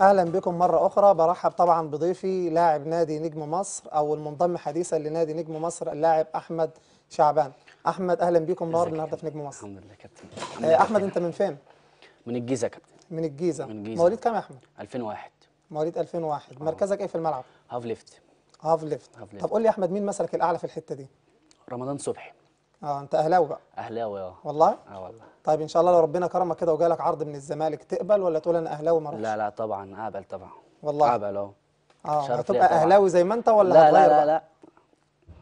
اهلا بكم مره اخرى برحب طبعا بضيفي لاعب نادي نجم مصر او المنضم حديثا لنادي نجم مصر اللاعب احمد شعبان احمد اهلا بكم نهار النهارده في نجم مصر الحمد لله كابتن آه، احمد انت من فين من الجيزه كابتن من الجيزه من الجيزه مواليد كام يا احمد 2001 مواليد 2001 أوه. مركزك ايه في الملعب هاف ليفت هاف ليفت طب قول لي يا احمد مين مثلك الاعلى في الحته دي رمضان صبحي اه انت اهلاوي بقى اهلاوي اه والله اه والله طيب ان شاء الله لو ربنا كرمك كده وجالك عرض من الزمالك تقبل ولا تقول انا اهلاوي ما لا لا طبعا اقبل طبعا والله اقبل اه اه هتبقى اهلاوي زي ما انت ولا لا لا لا, لا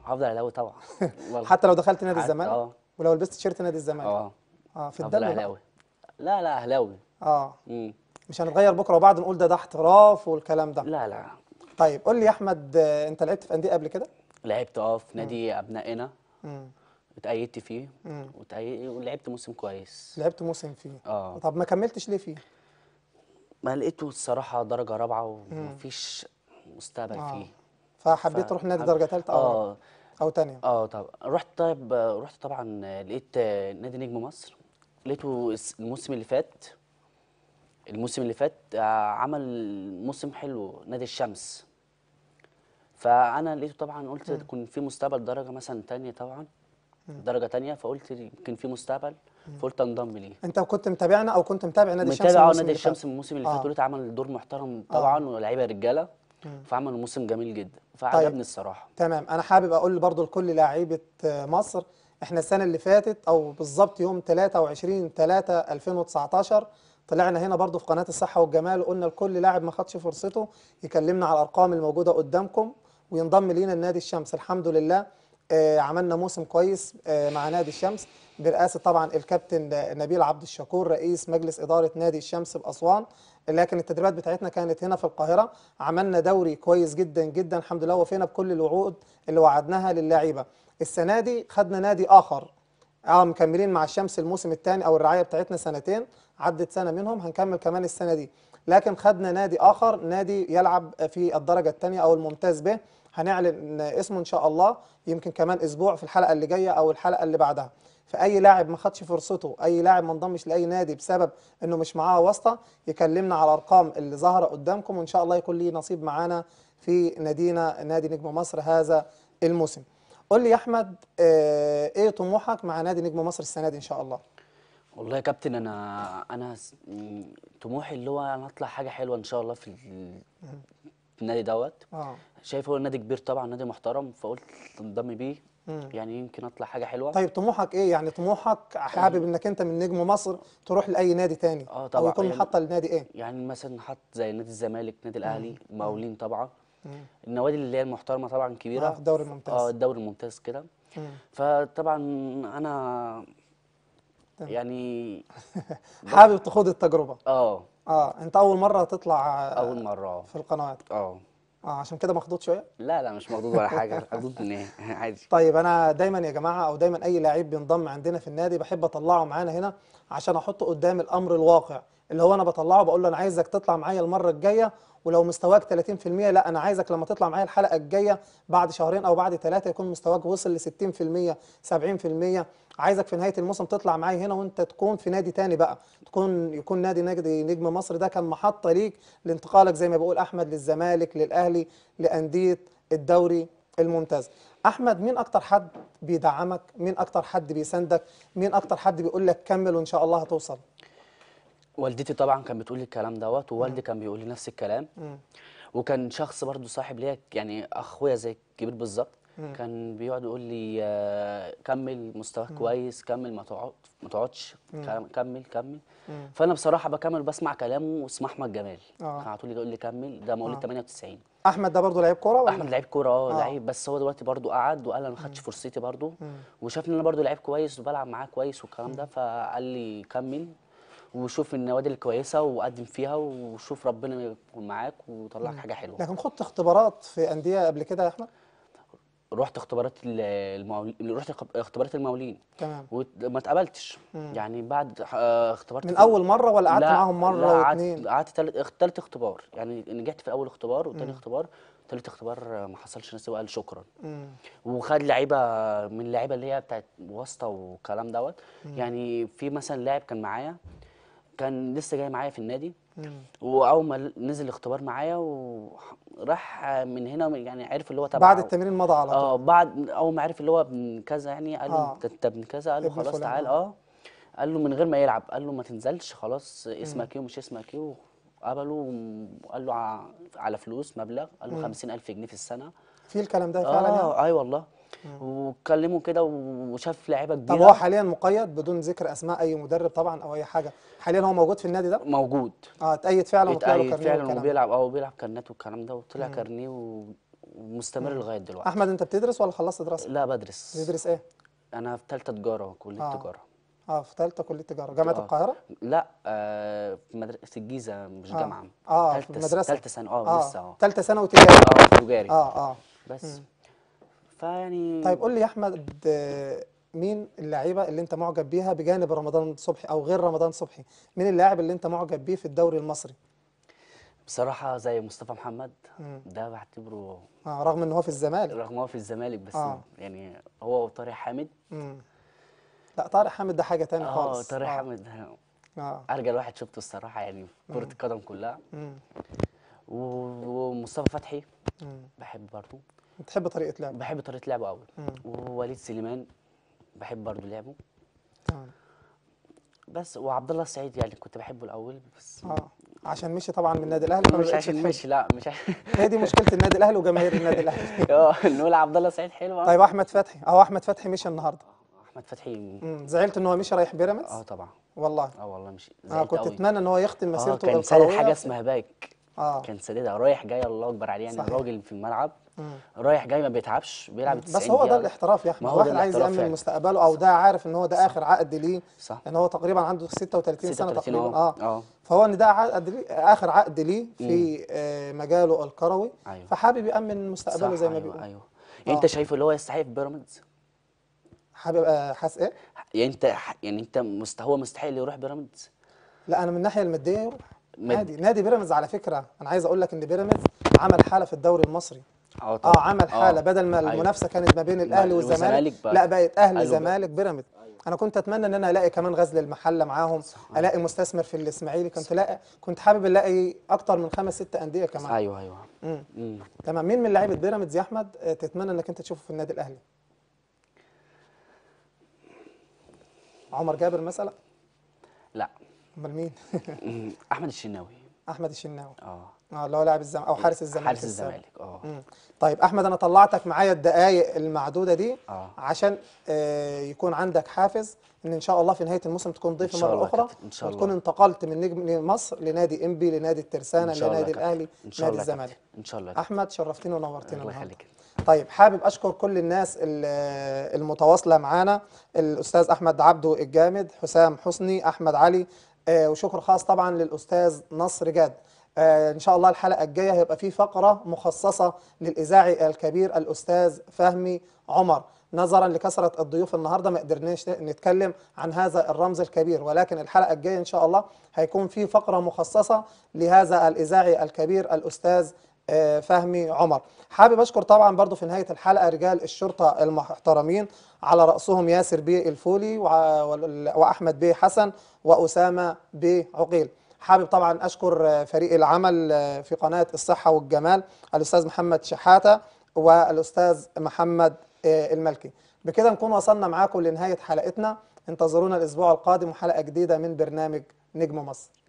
هفضل اهلاوي طبعا حتى لو دخلت نادي الزمالك اه ولو لبست تيشيرت نادي الزمالك اه اه في هفضل اهلاوي لا لا اهلاوي اه مم. مش هنتغير بكره وبعد نقول ده ده احتراف والكلام ده لا لا طيب قول لي يا احمد آه، انت لعبت في انديه قبل كده لعبت اه في نادي ابنائنا اتأيدت فيه وتأيد... ولعبت موسم كويس لعبت موسم فيه اه طب ما كملتش ليه فيه؟ ما لقيته الصراحة درجة رابعة ومفيش مستقبل آه. فيه فحبيت تروح ف... نادي درجة ثالثة اه, آه. او تانية اه طب رحت طيب رحت طبعا لقيت نادي نجم مصر لقيته الموسم اللي فات الموسم اللي فات آه، عمل موسم حلو نادي الشمس فانا لقيته طبعا قلت يكون في مستقبل درجه مثلا تانية طبعا درجه تانية فقلت يمكن في مستقبل فقلت انضم ليه انت كنت متابعنا او كنت متابع نادي الشمس آه، متابع نادي الشمس من الموسم اللي فات آه. عمل دور محترم آه. طبعا آه. ولاعيبه رجاله فعمل موسم جميل جدا طيب. فعجبني طيب. الصراحه تمام انا حابب اقول برضو لكل لاعيبه آه، مصر احنا السنه اللي فاتت او بالظبط يوم 23 3 2019 طلعنا هنا برضو في قناه الصحه والجمال وقلنا لكل لاعب ما خدش فرصته يكلمنا على الارقام الموجوده قدامكم وينضم لينا النادي الشمس الحمد لله آه، عملنا موسم كويس آه، مع نادي الشمس برئاسه طبعا الكابتن نبيل عبد الشكور رئيس مجلس اداره نادي الشمس باسوان لكن التدريبات بتاعتنا كانت هنا في القاهره عملنا دوري كويس جدا جدا الحمد لله وفينا بكل الوعود اللي وعدناها للاعيبه السنه دي خدنا نادي اخر اه مكملين مع الشمس الموسم الثاني او الرعايه بتاعتنا سنتين عدت سنه منهم هنكمل كمان السنه دي لكن خدنا نادي آخر نادي يلعب في الدرجة الثانية أو الممتاز به هنعلن اسمه إن شاء الله يمكن كمان أسبوع في الحلقة اللي جاية أو الحلقة اللي بعدها فأي لاعب ما خدش فرصته أي لاعب ما انضمش لأي نادي بسبب أنه مش معاه واسطة يكلمنا على الأرقام اللي ظهر قدامكم وإن شاء الله يكون ليه نصيب معانا في نادينا نادي نجم مصر هذا الموسم قول لي يا أحمد آه، إيه طموحك مع نادي نجم مصر السنة دي إن شاء الله والله يا كابتن انا انا طموحي اللي هو انا اطلع حاجه حلوه ان شاء الله في النادي دوت اه شايف هو نادي كبير طبعا نادي محترم فقلت انضم بيه مم. يعني يمكن اطلع حاجه حلوه طيب طموحك ايه يعني طموحك حابب انك انت من نجم مصر تروح لاي نادي تاني اه طبعا او يكون يعني محطه لنادي ايه يعني مثلا حط زي نادي الزمالك نادي الاهلي مقاولين طبعا النوادي اللي هي المحترمه طبعا كبيره اه الدوري الممتاز اه الدوري الممتاز كده فطبعا انا يعني حابب تخوض التجربه اه اه انت اول مره تطلع آه، اول مره اه في القنوات اه اه عشان كده مخضوض شويه لا لا مش مخضوض ولا حاجه مخضوض من ايه عادي طيب انا دايما يا جماعه او دايما اي لعيب بينضم عندنا في النادي بحب اطلعه معانا هنا عشان احطه قدام الامر الواقع اللي هو انا بطلعه بقول له انا عايزك تطلع معايا المره الجايه ولو مستواك 30% لا انا عايزك لما تطلع معايا الحلقه الجايه بعد شهرين او بعد ثلاثه يكون مستواك وصل ل 60% 70% عايزك في نهايه الموسم تطلع معايا هنا وانت تكون في نادي ثاني بقى تكون يكون نادي نادي نجم مصر ده كان محطه ليك لانتقالك زي ما بقول احمد للزمالك للاهلي لانديه الدوري الممتاز احمد مين اكتر حد بيدعمك مين اكتر حد بيساندك مين اكتر حد بيقول لك كمل وان شاء الله هتوصل والدتي طبعا كانت بتقول لي الكلام دوت ووالدي كان بيقول لي نفس الكلام مم. وكان شخص برضو صاحب ليا يعني اخويا زي الكبير بالظبط كان بيقعد يقول لي آه، كمل مستواك كويس كمل ما تقعد ما تقعدش كمل كمل مم. فانا بصراحه بكمل بسمع كلامه اسمه احمد جمال آه. كان على طول يقول لي كمل ده مواليد آه. 98 احمد ده برضه لعيب كوره احمد لعيب كوره آه،, اه لعيب بس هو دلوقتي برضه قعد وقال انا ما خدتش فرصتي برضه وشافني ان انا برضه لعيب كويس وبلعب معاه كويس والكلام ده فقال لي كمل وشوف النوادي الكويسه وقدم فيها وشوف ربنا يكون معاك ويطلعك حاجه حلوه لكن خدت اختبارات في انديه قبل كده يا احمد رحت اختبارات المولين رحت اختبارات المولين تمام وما اتقبلتش يعني بعد آه، اختبارات من اول مره ولا قعدت معاهم مره واثنين قعدت ثالث اختبار يعني نجحت في اول اختبار وثاني اختبار ثالث اختبار ما حصلش ناس قال شكرا وخد لعيبه من اللعيبه اللي هي بتاعت واسطه والكلام دوت يعني في مثلا لاعب كان معايا كان لسه جاي معايا في النادي واول ما نزل الاختبار معايا وراح من هنا يعني عرف اللي هو تبع بعد التمرين مضى على طول اه بعد اول ما عرف اللي هو ابن كذا يعني قال له آه. انت ابن كذا قال له خلاص تعال آه. اه قال له من غير ما يلعب قال له ما تنزلش خلاص اسمك ايه ومش اسمك ايه قبله وقال له على فلوس مبلغ قال له 50000 جنيه في السنه في الكلام ده فعلا اه يعني؟ اي والله واتكلموا كده وشاف لعيبه كبيره طب هو حاليا مقيد بدون ذكر اسماء اي مدرب طبعا او اي حاجه حاليا هو موجود في النادي ده موجود اه اتأيد فعلا وطلع له كارنيه فعلا وبيلعب اه وبيلعب كارنيه والكلام ده وطلع كارنيه ومستمر لغايه دلوقتي احمد انت بتدرس ولا خلصت دراسه لا بدرس بتدرس ايه انا في ثالثه تجاره كليه آه. تجاره اه في ثالثه كليه تجاره جامعه آه. القاهره لا آه في مدرسه الجيزه مش آه. جامعه اه في مدرسه ثالثه سنه آه،, اه لسه اه ثالثه سنه وتجاري اه تجاري اه اه بس مم. فيعني طيب قول لي يا احمد مين اللعيبه اللي انت معجب بيها بجانب رمضان صبحي او غير رمضان صبحي مين اللاعب اللي انت معجب بيه في الدوري المصري بصراحه زي مصطفى محمد ده بعتبره اه رغم ان هو في الزمالك رغم هو في الزمالك بس آه. يعني هو وطارق حامد مم. لا طارق حامد ده حاجه ثانيه آه خالص طارق آه طارق حامد ده اه ارجل واحد شفته الصراحه يعني في كره القدم كلها مم. ومصطفى فتحي مم. بحب برضه بتحب طريقه لعبه بحب طريقه لعبه قوي ووليد سليمان بحب برضه لعبه تمام بس وعبد الله السعيد يعني كنت بحبه الاول بس اه عشان مشي طبعا من النادي الاهلي مش عشان مشي لا مش عشان هي دي مشكله النادي الاهلي وجماهير النادي الاهلي اه نقول عبد الله السعيد حلو طيب احمد فتحي اهو احمد فتحي مشي النهارده آه، احمد فتحي زعلت ان هو مشي رايح بيراميدز اه طبعا والله اه والله مشي انا كنت اتمنى ان هو يختم مسيرته آه، كان سالب حاجه اسمها باك اه كان سديدة رايح جاي الله اكبر عليه يعني الراجل في الملعب مم. رايح جاي ما بيتعبش بيلعب 90 بس هو ده الاحتراف يا يعني. هو الواحد عايز يامن مستقبله او ده عارف ان هو ده اخر عقد ليه صح ان هو تقريبا عنده 36 سنه تقريبا اه اه فهو ان ده عقد اخر عقد ليه في آه مجاله الكروي أيوه. فحابب يامن مستقبله زي ما أيوه، بيقول ايوه يعني انت شايفه اللي هو يستحق في بيراميدز حابب آه، حاسس ايه يعني انت يعني انت هو مستحق اللي يروح بيراميدز لا انا من الناحيه الماديه يروح مد... نادي نادي بيراميدز على فكره انا عايز اقول لك ان بيراميدز عمل حاله في الدوري المصري اه اه عمل آه، حاله أوه. بدل ما أيوة. المنافسه كانت ما بين الاهلي والزمالك لا بقت اهلي أيوه. زمالك بيراميدز أيوة. انا كنت اتمنى ان انا الاقي كمان غزل المحله معاهم صح. الاقي مستثمر في الاسماعيلي كنت لا كنت حابب الاقي اكتر من خمس ست انديه كمان ايوه ايوه تمام مين من لعيبه بيراميدز يا احمد تتمنى انك انت تشوفه في النادي الاهلي عمر جابر مثلا لا امال مين؟ احمد الشناوي احمد الشناوي اه اه اللي هو لاعب الزمالك او حارس الزمالك حارس الزمالك اه طيب احمد انا طلعتك معايا الدقائق المعدوده دي آه. عشان آه، يكون عندك حافز ان ان شاء الله في نهايه الموسم تكون ضيف مره اخرى إن شاء وتكون انتقلت من نجم مصر لنادي انبي لنادي الترسانه لنادي الاهلي لنادي الزمالك ان شاء الله احمد شرفتنا ونورتنا الله يخليك طيب حابب اشكر كل الناس المتواصله معانا الاستاذ احمد عبده الجامد حسام حسني احمد علي آه، وشكر خاص طبعا للاستاذ نصر جاد آه، ان شاء الله الحلقه الجايه هيبقى في فقره مخصصه للاذاعي الكبير الاستاذ فهمي عمر نظرا لكثره الضيوف النهارده ما قدرناش نتكلم عن هذا الرمز الكبير ولكن الحلقه الجايه ان شاء الله هيكون في فقره مخصصه لهذا الاذاعي الكبير الاستاذ آه، فهمي عمر حابب اشكر طبعا برضو في نهايه الحلقه رجال الشرطه المحترمين على راسهم ياسر بيه الفولي واحمد بيه حسن واسامه بيه عقيل حابب طبعا اشكر فريق العمل في قناه الصحه والجمال الاستاذ محمد شحاته والاستاذ محمد آه، الملكي بكده نكون وصلنا معاكم لنهايه حلقتنا انتظرونا الاسبوع القادم وحلقه جديده من برنامج نجم مصر